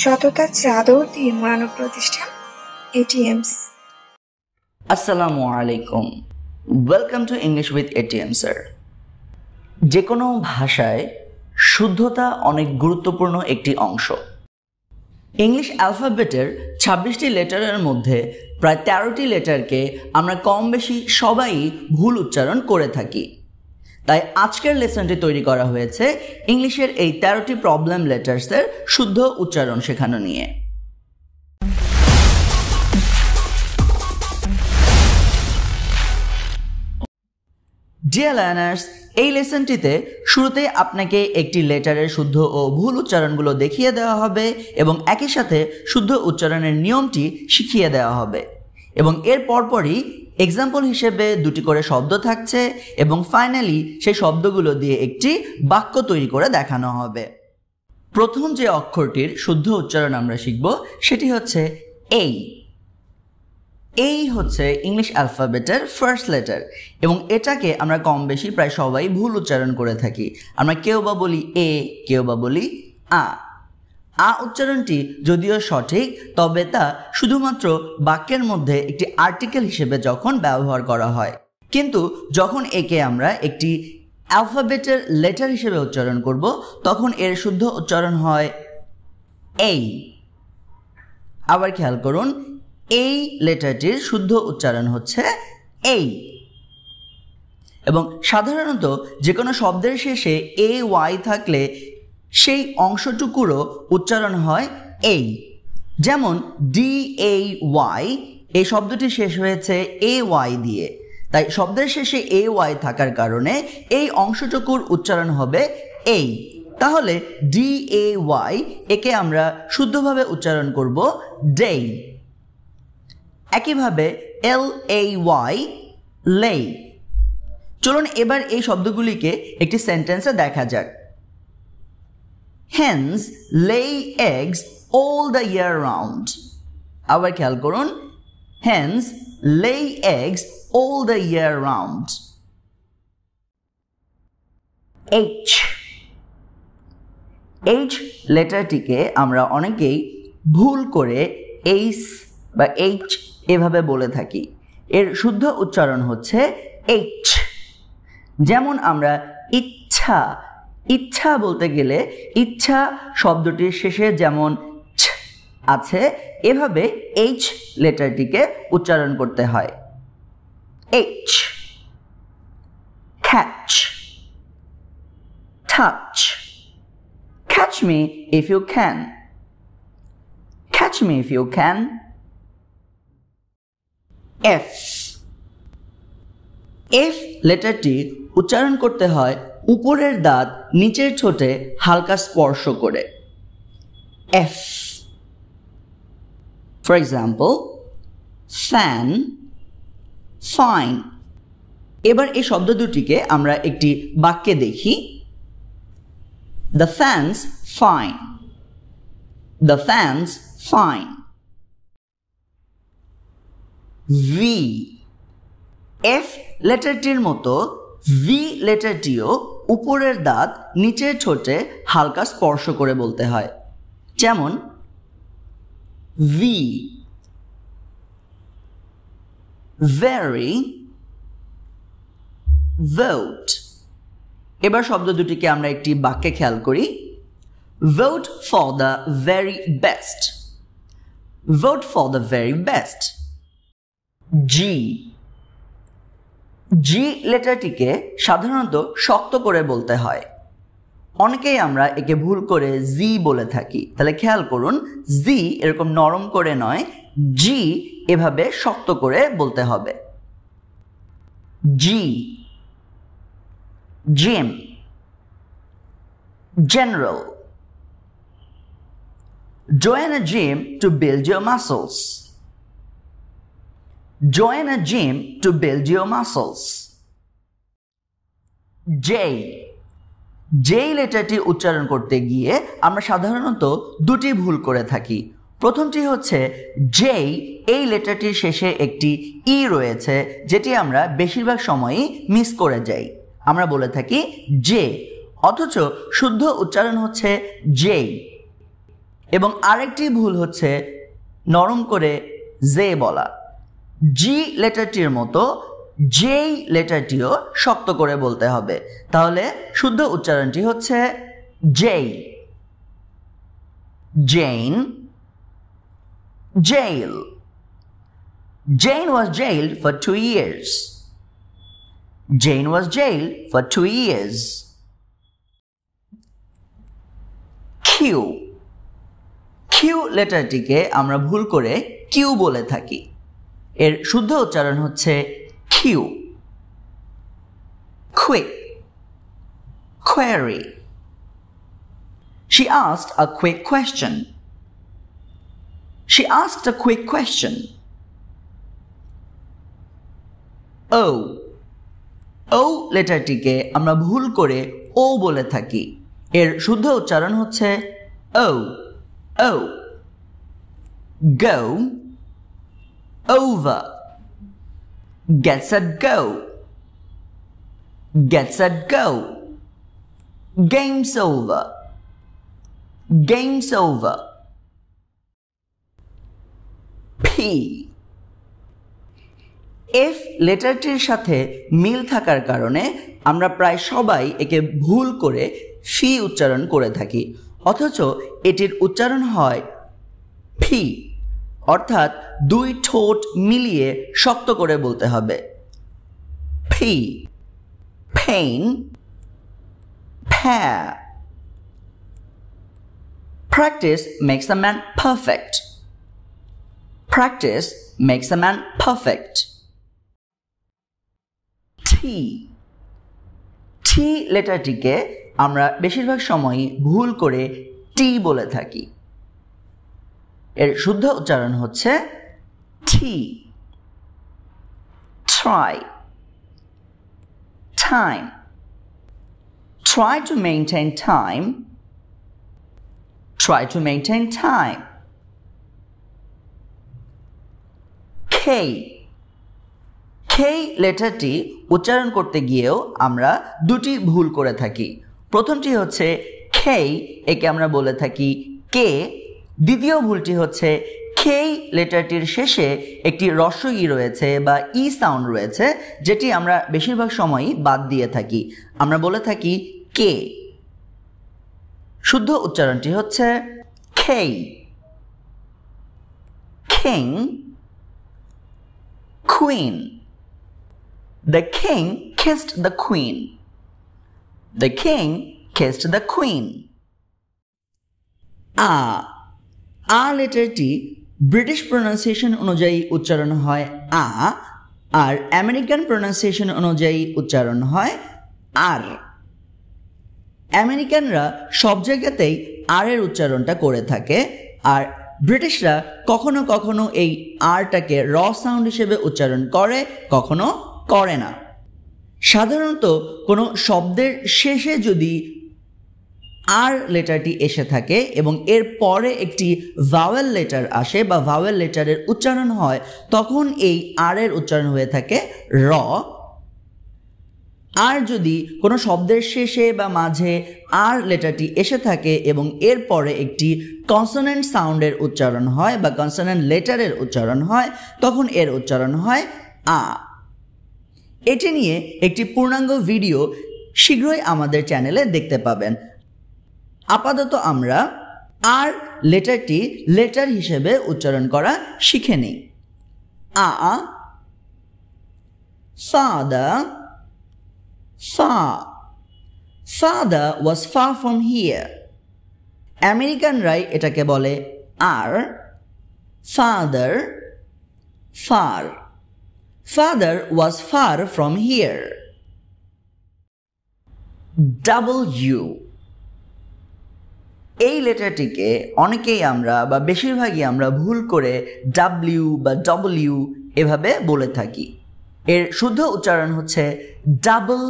সততার চাদর দিয়ে মোড়ানো প্রতিষ্ঠান এটিএমস আসসালামু আলাইকুম welcome to English with ATM sir যে কোনো ভাষায় শুদ্ধতা অনেক গুরুত্বপূর্ণ একটি অংশ ইংলিশ অ্যালফাবেটের ছাব্বিশটি লেটারের মধ্যে প্রায় তেরোটি লেটারকে আমরা কম বেশি সবাই ভুল উচ্চারণ করে থাকি তাই আজকের লেসনটি তৈরি করা হয়েছে ইংলিশের এই তেরোটি প্রবলেম লেটার্সের শুদ্ধ উচ্চারণ শেখানো নিয়ে ডিয়ার লার্নার্স এই লেসনটিতে শুরুতে আপনাকে একটি লেটারের শুদ্ধ ও ভুল উচ্চারণগুলো দেখিয়ে দেওয়া হবে এবং একই সাথে শুদ্ধ উচ্চারণের নিয়মটি শিখিয়ে দেওয়া হবে এবং এর পরপরই এক্সাম্পল হিসেবে দুটি করে শব্দ থাকছে এবং ফাইনালি সেই শব্দগুলো দিয়ে একটি বাক্য তৈরি করে দেখানো হবে প্রথম যে অক্ষরটির শুদ্ধ উচ্চারণ আমরা শিখব সেটি হচ্ছে এই এই হচ্ছে ইংলিশ অ্যালফাবেটের ফার্স্ট লেটার এবং এটাকে আমরা কম বেশি প্রায় সবাই ভুল উচ্চারণ করে থাকি আমরা কেউ বা বলি এ কেউ বা বলি আ আ উচ্চারণটি যদিও সঠিক তবে তা শুধুমাত্র বাক্যের মধ্যে একটি আর্টিকেল হিসেবে যখন ব্যবহার করা হয় কিন্তু যখন একে আমরা একটি অ্যালফাবেটের লেটার হিসেবে উচ্চারণ করব তখন এর শুদ্ধ উচ্চারণ হয় এই আবার খেয়াল করুন এই লেটারটির শুদ্ধ উচ্চারণ হচ্ছে এই এবং সাধারণত যে কোনো শব্দের শেষে এ ওয়াই থাকলে সেই অংশটুকুরও উচ্চারণ হয় এই যেমন ডি এই ওয়াই এই শব্দটি শেষ হয়েছে এ ওয়াই দিয়ে তাই শব্দের শেষে এ ওয়াই থাকার কারণে এই অংশটুকুর উচ্চারণ হবে এই তাহলে ডি এ ওয়াই একে আমরা শুদ্ধভাবে উচ্চারণ করব ডেই একইভাবে এল এ ওয়াই লেই চলুন এবার এই শব্দগুলিকে একটি সেন্টেন্সে দেখা যাক hens lay eggs all the year round আবার খেয়াল করুন hens lay eggs all the year round H H লেটারটিকে আমরা অনেকেই ভুল করে এইস বা এইচ এভাবে বলে থাকি এর শুদ্ধ উচ্চারণ হচ্ছে এইচ যেমন আমরা ইচ্ছা ইচ্ছা বলতে গেলে ইচ্ছা শব্দটির শেষে যেমন ছ আছে এভাবে এইচ লেটারটিকে উচ্চারণ করতে হয় H catch touch catch me if you can catch me if you can F F লেটারটি উচ্চারণ করতে হয় উপরের দাঁত নিচের ছোটে হালকা স্পর্শ করে F for example fan fine এবার এই শব্দ দুটিকে আমরা একটি বাক্যে দেখি the fans fine the fans fine V F লেটারটির মতো ভি লেটারটিও উপরের দাঁত নিচের ঠোঁটে হালকা স্পর্শ করে বলতে হয় যেমন ভি ভেরি ভোট এবার শব্দ দুটিকে আমরা একটি বাক্যে খেয়াল করি vote for the very best vote for the very best G G লেটারটিকে সাধারণত শক্ত করে বলতে হয় অনেকেই আমরা একে ভুল করে জি বলে থাকি তাহলে খেয়াল করুন জি এরকম নরম করে নয় জি এভাবে শক্ত করে বলতে হবে G gym general join a gym to build your muscles Join a gym to build your muscles. J যেই লেটারটি উচ্চারণ করতে গিয়ে আমরা সাধারণত দুটি ভুল করে থাকি প্রথমটি হচ্ছে যেই এই লেটারটির শেষে একটি ই e রয়েছে যেটি আমরা বেশিরভাগ সময়ই মিস করে যাই আমরা বলে থাকি জে অথচ শুদ্ধ উচ্চারণ হচ্ছে জেই এবং আরেকটি ভুল হচ্ছে নরম করে জে বলা জি লেটারটির মতো যেই লেটারটিও শক্ত করে বলতে হবে তাহলে শুদ্ধ উচ্চারণটি হচ্ছে J Jane jail Jane was jail for two years Jane was jail for two years Q Q লেটারটিকে আমরা ভুল করে কিউ বলে থাকি এর শুদ্ধ উচ্চারণ হচ্ছে Q quick query she asked a quick question. She asked a quick question. O O লেটারটিকে আমরা ভুল করে ও বলে থাকি এর শুদ্ধ উচ্চারণ হচ্ছে O O go over. Get set, go. Get set, go. Game's over. Game's over. P. F লেটারটির সাথে মিল থাকার কারণে আমরা প্রায় সবাই একে ভুল করে ফি উচ্চারণ করে থাকি অথচ এটির উচ্চারণ হয় ফি অর্থাৎ দুই ঠোঁট মিলিয়ে শক্ত করে বলতে হবে ফি ফেইন ফ্যা practice makes a man perfect practice makes a man perfect T. ঠি লেটারটিকে আমরা বেশিরভাগ সময়ই ভুল করে টি বলে থাকি এর শুদ্ধ উচ্চারণ হচ্ছে T try time try to maintain time try to maintain time K K লেটারটি উচ্চারণ করতে গিয়েও আমরা দুটি ভুল করে থাকি প্রথমটি হচ্ছে খেই একে আমরা বলে থাকি কে দ্বিতীয় ভুলটি হচ্ছে খেই লেটারটির শেষে একটি ই রয়েছে বা ই e সাউন্ড রয়েছে যেটি আমরা বেশিরভাগ সময়ই বাদ দিয়ে থাকি আমরা বলে থাকি কে শুদ্ধ উচ্চারণটি হচ্ছে K king queen the king kissed the queen the king kissed the queen R R লেটারটি ব্রিটিশ প্রোনাউন্সিয়েশন অনুযায়ী উচ্চারণ হয় আ আর আমেরিকান প্রোনাউন্সিয়েশন অনুযায়ী উচ্চারণ হয় আর আমেরিকানরা সব জায়গাতেই আর এর উচ্চারণটা করে থাকে আর ব্রিটিশরা কখনো কখনো এই আরটাকে র সাউন্ড হিসেবে উচ্চারণ করে কখনো করে না সাধারণত কোনো শব্দের শেষে যদি আর লেটারটি এসে থাকে এবং এর পরে একটি ভাওয়েল লেটার আসে বা ভাওয়েল লেটারের উচ্চারণ হয় তখন এই আর এর উচ্চারণ হয়ে থাকে র আর যদি কোনো শব্দের শেষে বা মাঝে আর লেটারটি এসে থাকে এবং এরপরে একটি কনসোনেন্ট সাউন্ডের উচ্চারণ হয় বা কনসোনেন্ট লেটারের উচ্চারণ হয় তখন এর উচ্চারণ হয় আ এটি নিয়ে একটি পূর্ণাঙ্গ ভিডিও শীঘ্রই আমাদের চ্যানেলে দেখতে পাবেন আপাতত আমরা আর লেটারটি লেটার হিসেবে উচ্চারণ করা শিখে নিই আ সাদা সা সাদা ওয়াজ ফা ফ্রম হিয়ার আমেরিকানরাই এটাকে বলে R father far father was far from here double U এই লেটারটিকে অনেকেই আমরা বা বেশিরভাগই আমরা ভুল করে ডাব্লিউ বা ডব্লিউ এভাবে বলে থাকি এর শুদ্ধ উচ্চারণ হচ্ছে double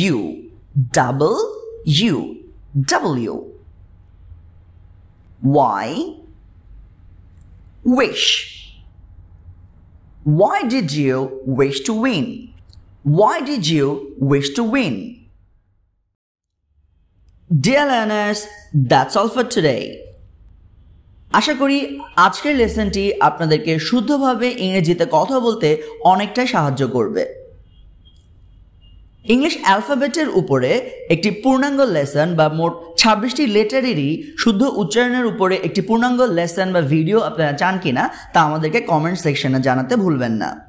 U double U W Y wish why did you wish to win why did you wish to win dear learners that's all for today আশা করি আজকের লেসনটি আপনাদেরকে শুদ্ধভাবে ইংরেজিতে কথা বলতে অনেকটাই সাহায্য করবে ইংলিশ অ্যালফাবেটের উপরে একটি পূর্ণাঙ্গ লেসন বা মোট ছাব্বিশটি লেটারেরই শুদ্ধ উচ্চারণের উপরে একটি পূর্ণাঙ্গ লেসন বা ভিডিও আপনারা চান কিনা তা আমাদেরকে কমেন্ট সেকশনে জানাতে ভুলবেন না